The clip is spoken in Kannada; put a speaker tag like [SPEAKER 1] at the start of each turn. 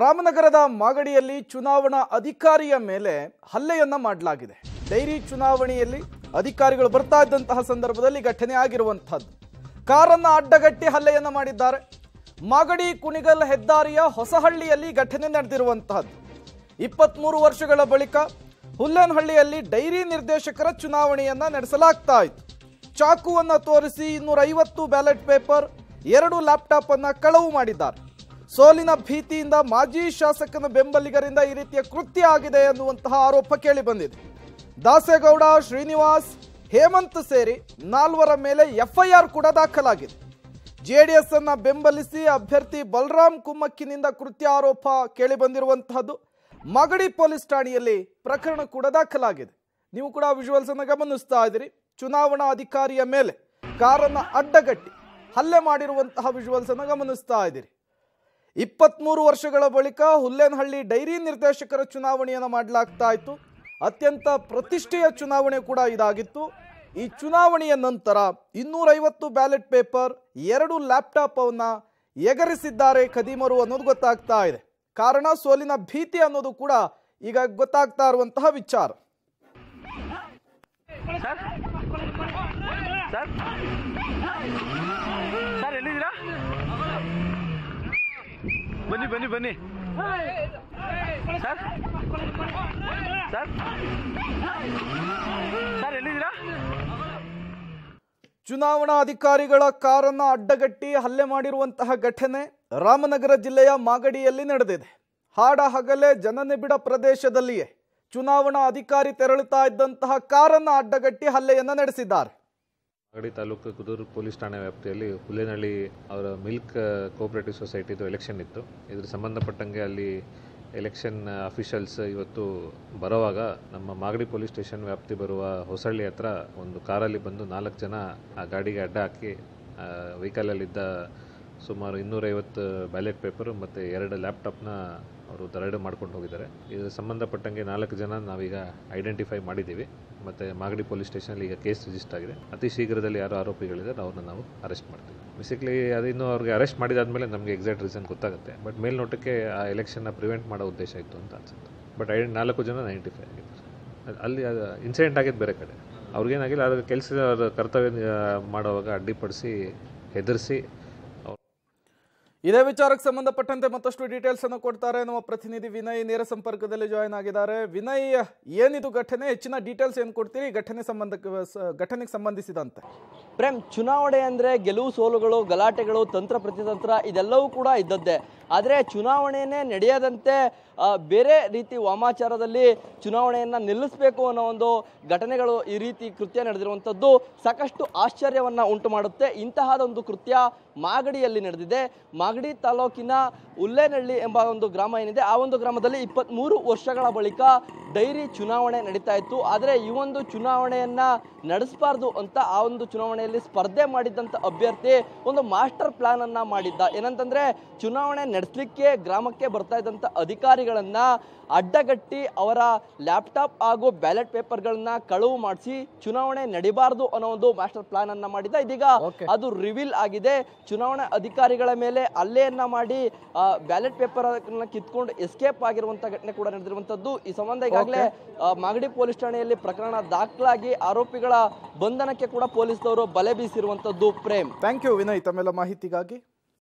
[SPEAKER 1] ರಾಮನಗರದ ಮಾಗಡಿಯಲ್ಲಿ ಚುನಾವಣಾ ಅಧಿಕಾರಿಯ ಮೇಲೆ ಹಲ್ಲೆಯನ್ನ ಮಾಡಲಾಗಿದೆ ಡೈರಿ ಚುನಾವಣೆಯಲ್ಲಿ ಅಧಿಕಾರಿಗಳು ಬರ್ತಾ ಇದ್ದಂತಹ ಸಂದರ್ಭದಲ್ಲಿ ಘಟನೆ ಆಗಿರುವಂತಹದ್ದು ಕಾರನ್ನು ಅಡ್ಡಗಟ್ಟಿ ಹಲ್ಲೆಯನ್ನ ಮಾಡಿದ್ದಾರೆ ಮಾಗಡಿ ಕುಣಿಗಲ್ ಹೆದ್ದಾರಿಯ ಹೊಸಹಳ್ಳಿಯಲ್ಲಿ ಘಟನೆ ನಡೆದಿರುವಂತಹದ್ದು ಇಪ್ಪತ್ತ್ಮೂರು ವರ್ಷಗಳ ಬಳಿಕ ಹುಲ್ಲನಹಳ್ಳಿಯಲ್ಲಿ ಡೈರಿ ನಿರ್ದೇಶಕರ ಚುನಾವಣೆಯನ್ನ ನಡೆಸಲಾಗ್ತಾ ಇತ್ತು ಚಾಕುವನ್ನು ತೋರಿಸಿ ಇನ್ನೂರೈವತ್ತು ಬ್ಯಾಲೆಟ್ ಪೇಪರ್ ಎರಡು ಅನ್ನ ಕಳವು ಮಾಡಿದ್ದಾರೆ ಸೋಲಿನ ಭೀತಿಯಿಂದ ಮಾಜಿ ಶಾಸಕನ ಬೆಂಬಲಿಗರಿಂದ ಈ ರೀತಿಯ ಕೃತ್ಯ ಆಗಿದೆ ಎನ್ನುವಂತಹ ಆರೋಪ ಕೇಳಿ ಬಂದಿದೆ ದಾಸೇಗೌಡ ಶ್ರೀನಿವಾಸ್ ಹೇಮಂತ್ ಸೇರಿ ನಾಲ್ವರ ಮೇಲೆ ಎಫ್ಐಆರ್ ಕೂಡ ದಾಖಲಾಗಿದೆ ಜೆ ಡಿ ಎಸ್ ಅನ್ನ ಬೆಂಬಲಿಸಿ ಅಭ್ಯರ್ಥಿ ಬಲರಾಮ್ ಕುಮ್ಮಕ್ಕಿನಿಂದ ಕೃತ್ಯ ಆರೋಪ ಬಂದಿರುವಂತಹದ್ದು ಮಗಡಿ ಪೊಲೀಸ್ ಠಾಣೆಯಲ್ಲಿ ಪ್ರಕರಣ ಕೂಡ ದಾಖಲಾಗಿದೆ ನೀವು ಕೂಡ ವಿಜುವಲ್ಸ್ ಅನ್ನು ಗಮನಿಸ್ತಾ ಇದ್ದೀರಿ ಚುನಾವಣಾ ಅಧಿಕಾರಿಯ ಮೇಲೆ ಕಾರನ್ನ ಅಡ್ಡಗಟ್ಟಿ ಹಲ್ಲೆ ಮಾಡಿರುವಂತಹ ವಿಜುವಲ್ಸ್ ಅನ್ನು ಗಮನಿಸ್ತಾ ಇದ್ದೀರಿ ಇಪ್ಪತ್ತ್ಮೂರು ವರ್ಷಗಳ ಬಳಿಕ ಹುಲ್ಲೇನಹಳ್ಳಿ ಡೈರಿ ನಿರ್ದೇಶಕರ ಚುನಾವಣೆಯನ್ನು ಮಾಡಲಾಗ್ತಾ ಇತ್ತು ಅತ್ಯಂತ ಪ್ರತಿಷ್ಠೆಯ ಚುನಾವಣೆ ಕೂಡ ಇದಾಗಿತ್ತು ಈ ಚುನಾವಣೆಯ ನಂತರ ಇನ್ನೂರೈವತ್ತು ಬ್ಯಾಲೆಟ್ ಪೇಪರ್ ಎರಡು ಲ್ಯಾಪ್ಟಾಪ್ ಎಗರಿಸಿದ್ದಾರೆ ಖದೀಮರು ಅನ್ನೋದು ಗೊತ್ತಾಗ್ತಾ ಇದೆ ಕಾರಣ ಸೋಲಿನ ಭೀತಿ ಅನ್ನೋದು ಕೂಡ ಈಗ ಗೊತ್ತಾಗ್ತಾ ಇರುವಂತಹ ವಿಚಾರ ಸರ್ ಬನ್ನಿ ಬನ್ನಿ ಬನ್ನಿ ಸರ್ ಸರ್ ಸರ್ ಎಲ್ಲಿದ್ದೀರಾ ಚುನಾವಣಾ ಅಧಿಕಾರಿಗಳ ಕಾರನ್ನ ಅಡ್ಡಗಟ್ಟಿ ಹಲ್ಲೆ ಮಾಡಿರುವಂತಹ ಘಟನೆ ರಾಮನಗರ ಜಿಲ್ಲೆಯ ಮಾಗಡಿಯಲ್ಲಿ ನಡೆದಿದೆ ಹಾಡ ಹಗಲೆ ಜನನಿಬಿಡ ಪ್ರದೇಶದಲ್ಲಿಯೇ ಚುನಾವಣಾ ಅಧಿಕಾರಿ ತೆರಳುತ್ತಾ ಇದ್ದಂತಹ ಕಾರನ್ನ ಅಡ್ಡಗಟ್ಟಿ ಹಲ್ಲೆಯನ್ನ ನಡೆಸಿದ್ದಾರೆ
[SPEAKER 2] ಮಾಗಡಿ ತಾಲೂಕು ಕುದೂರು ಪೊಲೀಸ್ ಠಾಣೆ ವ್ಯಾಪ್ತಿಯಲ್ಲಿ ಹುಲ್ಲೇನಹಳ್ಳಿ ಅವರ ಮಿಲ್ಕ್ ಕೋಆಪರೇಟಿವ್ ಸೊಸೈಟಿದು ಎಲೆಕ್ಷನ್ ಇತ್ತು ಇದ್ರ ಸಂಬಂಧಪಟ್ಟಂಗೆ ಅಲ್ಲಿ ಎಲೆಕ್ಷನ್ ಅಫಿಷಿಯಲ್ಸ್ ಇವತ್ತು ಬರೋವಾಗ ನಮ್ಮ ಮಾಗಡಿ ಪೊಲೀಸ್ ಸ್ಟೇಷನ್ ವ್ಯಾಪ್ತಿ ಬರುವ ಹೊಸಳ್ಳಿ ಹತ್ರ ಒಂದು ಕಾರಲ್ಲಿ ಬಂದು ನಾಲ್ಕು ಜನ ಆ ಗಾಡಿಗೆ ಅಡ್ಡ ಹಾಕಿ ವೆಹಿಕಲಲ್ಲಿದ್ದ ಸುಮಾರು ಇನ್ನೂರೈವತ್ತು ಬ್ಯಾಲೆಟ್ ಪೇಪರ್ ಮತ್ತು ಎರಡು ಲ್ಯಾಪ್ಟಾಪ್ನ ಅವರು ದರಾಡೆ ಮಾಡ್ಕೊಂಡು ಹೋಗಿದ್ದಾರೆ ಇದರ ಸಂಬಂಧಪಟ್ಟಂಗೆ ನಾಲ್ಕು ಜನ ನಾವೀಗ ಐಡೆಂಟಿಫೈ ಮಾಡಿದ್ದೀವಿ ಮತ್ತು ಮಾಗಡಿ ಪೊಲೀಸ್ ಸ್ಟೇಷನಲ್ಲಿ ಈಗ ಕೇಸ್ ರಿಜಿಸ್ಟರ್ ಆಗಿದೆ ಅತಿ ಶೀಘ್ರದಲ್ಲಿ ಯಾರು ಆರೋಪಿಗಳಿದ್ದಾರೆ ಅವ್ರನ್ನ ನಾವು ಅರೆಸ್ಟ್ ಮಾಡ್ತೀವಿ ಬೇಸಿಕಲಿ ಅದಿನ್ನೂ ಅವ್ರಿಗೆ ಅರೆಸ್ಟ್ ಮಾಡಿದಾದಮೇಲೆ ನಮಗೆ ಎಕ್ಸಾಕ್ಟ್ ರೀಸನ್ ಗೊತ್ತಾಗುತ್ತೆ ಬಟ್ ಮೇಲ್ನೋಟಕ್ಕೆ ಆ ಎಲೆಕ್ಷನ್ನ ಪ್ರಿವೆಂಟ್ ಮಾಡೋ ಉದ್ದೇಶ ಇತ್ತು ಅಂತ ಅನ್ಸುತ್ತೆ ಬಟ್ ಐ ನಾಲ್ಕು ಜನ ಐಡೆಂಟಿಫೈ ಆಗಿದ್ದಾರೆ ಅಲ್ಲಿ ಇನ್ಸಿಡೆಂಟ್ ಆಗಿದ್ದು ಬೇರೆ ಕಡೆ ಅವ್ರಿಗೇನಾಗಿಲ್ಲ ಅದ್ರ ಕೆಲಸ ಕರ್ತವ್ಯ ಮಾಡುವಾಗ ಅಡ್ಡಿಪಡಿಸಿ ಹೆದರಿಸಿ ಇದೇ ವಿಚಾರಕ್ಕೆ ಸಂಬಂಧಪಟ್ಟಂತೆ ಮತ್ತಷ್ಟು ಡೀಟೇಲ್ಸ್ ಅನ್ನು
[SPEAKER 1] ಕೊಡ್ತಾರೆ ನಮ್ಮ ಪ್ರತಿನಿಧಿ ವಿನಯ್ ನೇರ ಸಂಪರ್ಕದಲ್ಲಿ ಜಾಯಿನ್ ಆಗಿದ್ದಾರೆ ವಿನಯ್ ಏನಿದು ಘಟನೆ ಹೆಚ್ಚಿನ ಡೀಟೇಲ್ಸ್ ಏನು ಕೊಡ್ತೀರಿ ಘಟನೆ ಸಂಬಂಧ ಘಟನೆಗೆ ಸಂಬಂಧಿಸಿದಂತೆ ಪ್ರೇಮ್ ಚುನಾವಣೆ ಅಂದ್ರೆ ಗೆಲುವು ಸೋಲುಗಳು ಗಲಾಟೆಗಳು ತಂತ್ರ ಪ್ರತಿತಂತ್ರ ಇದೆಲ್ಲವೂ ಕೂಡ ಇದ್ದದ್ದೇ ಆದರೆ ಚುನಾವಣೆಯೇ
[SPEAKER 3] ನಡೆಯದಂತೆ ಬೇರೆ ರೀತಿ ವಾಮಾಚಾರದಲ್ಲಿ ಚುನಾವಣೆಯನ್ನು ನಿಲ್ಲಿಸಬೇಕು ಅನ್ನೋ ಒಂದು ಘಟನೆಗಳು ಈ ರೀತಿ ಕೃತ್ಯ ನಡೆದಿರುವಂಥದ್ದು ಸಾಕಷ್ಟು ಆಶ್ಚರ್ಯವನ್ನು ಉಂಟು ಮಾಡುತ್ತೆ ಇಂತಹದೊಂದು ಕೃತ್ಯ ಮಾಗಡಿಯಲ್ಲಿ ನಡೆದಿದೆ ಮಾಗಡಿ ತಾಲೂಕಿನ ಉಲ್ಲೇನಹಳ್ಳಿ ಎಂಬ ಒಂದು ಗ್ರಾಮ ಏನಿದೆ ಆ ಒಂದು ಗ್ರಾಮದಲ್ಲಿ ಇಪ್ಪತ್ತ್ಮೂರು ವರ್ಷಗಳ ಬಳಿಕ ಡೈರಿ ಚುನಾವಣೆ ನಡೀತಾ ಇತ್ತು ಆದರೆ ಈ ಒಂದು ಚುನಾವಣೆಯನ್ನು ನಡೆಸಬಾರ್ದು ಅಂತ ಆ ಒಂದು ಚುನಾವಣೆಯಲ್ಲಿ ಸ್ಪರ್ಧೆ ಮಾಡಿದ್ದಂಥ ಅಭ್ಯರ್ಥಿ ಒಂದು ಮಾಸ್ಟರ್ ಪ್ಲಾನನ್ನು ಮಾಡಿದ್ದ ಏನಂತಂದರೆ ಚುನಾವಣೆ ನಡೆಸಲಿಕ್ಕೆ ಗ್ರಾಮಕ್ಕೆ ಬರ್ತಾ ಇದ್ದಂಥ ಅಧಿಕಾರಿಗಳನ್ನು ಅಡ್ಡಗಟ್ಟಿ ಅವರ ಲ್ಯಾಪ್ಟಾಪ್ ಹಾಗೂ ಬ್ಯಾಲೆಟ್ ಪೇಪರ್ಗಳನ್ನು ಕಳುವು ಮಾಡಿಸಿ ಚುನಾವಣೆ ನಡಿಬಾರ್ದು ಅನ್ನೋ ಒಂದು ಮಾಸ್ಟರ್ ಪ್ಲಾನ್ ಅನ್ನ ಮಾಡಿದ್ದ ಇದೀಗ ಅದು ರಿವೀಲ್ ಆಗಿದೆ ಚುನಾವಣಾ ಅಧಿಕಾರಿಗಳ ಮೇಲೆ ಅಲ್ಲೆಯನ್ನು ಮಾಡಿ ಬ್ಯಾಲೆಟ್ ಪೇಪರ್ ಕಿತ್ಕೊಂಡು ಎಸ್ಕೇಪ್ ಆಗಿರುವಂತಹ ಘಟನೆ ಕೂಡ ನಡೆದಿರುವಂತದ್ದು ಈ ಸಂಬಂಧ ಈಗಾಗಲೇ ಮಾಗಡಿ ಪೊಲೀಸ್ ಠಾಣೆಯಲ್ಲಿ ಪ್ರಕರಣ ದಾಖಲಾಗಿ ಆರೋಪಿಗಳ ಬಂಧನಕ್ಕೆ ಕೂಡ ಪೊಲೀಸರು ಬಲೆ ಬೀಸಿರುವಂತದ್ದು ಪ್ರೇಮ್ ಥ್ಯಾಂಕ್ ಯು ವಿನಯ್ ತಮ್ಮೆಲ್ಲ ಮಾಹಿತಿಗಾಗಿ